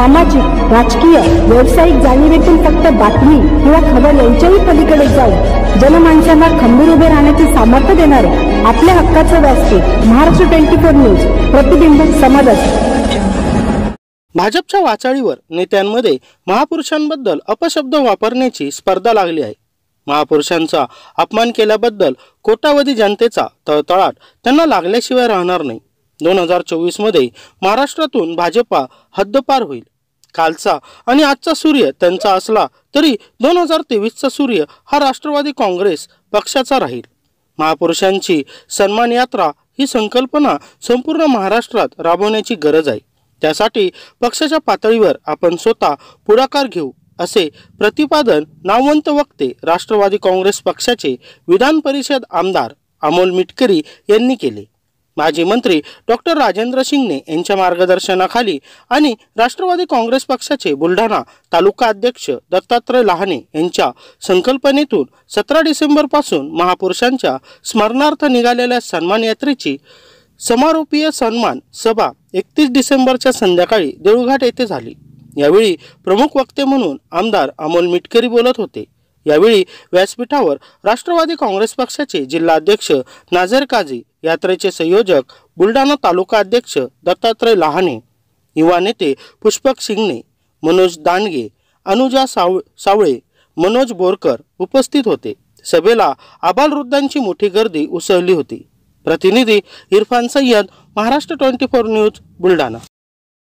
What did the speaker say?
सामाजिक राजकीय व्यावसायिक जाणीवेतून फक्त बातमी किंवा खबर यांच्याही पलीकडे जाऊन जनमानसांना खंबीर उभे राहण्याचे सामर्थ्य देणार आपल्या हक्काचं व्यासपीठ महाराष्ट्र ट्वेंटी फोर न्यूज प्रतिबिंब समाजात भाजपच्या वाचाळीवर नेत्यांमध्ये महापुरुषांबद्दल अपशब्द वापरण्याची स्पर्धा लागली आहे महापुरुषांचा अपमान केल्याबद्दल कोट्यावधी जनतेचा तळतळाट त्यांना लागल्याशिवाय राहणार नाही दोन हजार चोवीसमध्ये महाराष्ट्रातून भाजपा हद्दपार होईल कालचा आणि आजचा सूर्य त्यांचा असला तरी दोन हजार तेवीसचा सूर्य हा राष्ट्रवादी काँग्रेस पक्षाचा राहील महापुरुषांची सन्मान यात्रा ही संकल्पना संपूर्ण महाराष्ट्रात राबवण्याची गरज आहे त्यासाठी पक्षाच्या पातळीवर आपण स्वतः पुढाकार घेऊ असे प्रतिपादन नामवंत वक्ते राष्ट्रवादी काँग्रेस पक्षाचे विधान परिषद आमदार अमोल मिटकरी यांनी केले माजी मंत्री डॉक्टर राजेंद्र शिंगणे यांच्या मार्गदर्शनाखाली आणि राष्ट्रवादी काँग्रेस पक्षाचे बुलढाणा तालुका अध्यक्ष दत्तात्रय लहाने यांच्या संकल्पनेतून सतरा डिसेंबरपासून महापुरुषांच्या स्मरणार्थ निघालेल्या सन्मान यात्रेची समारोपीय सन्मान सभा एकतीस डिसेंबरच्या संध्याकाळी देऊळघाट येथे झाली यावेळी प्रमुख वक्ते म्हणून आमदार अमोल मिटकरी बोलत होते यावेळी व्यासपीठावर राष्ट्रवादी काँग्रेस पक्षाचे जिल्हाध्यक्ष नाझर काझी यात्रेचे संयोजक बुलढाणा तालुका अध्यक्ष दत्तात्रय लहाने युवा नेते पुष्पक सिंगणे मनोज दांडगे अनुजा साव सावळे मनोज बोरकर उपस्थित होते सभेला आबालवृद्धांची मोठी गर्दी उसळली होती प्रतिनिधी Irfan Sayyad Maharashtra twenty four news Buldhana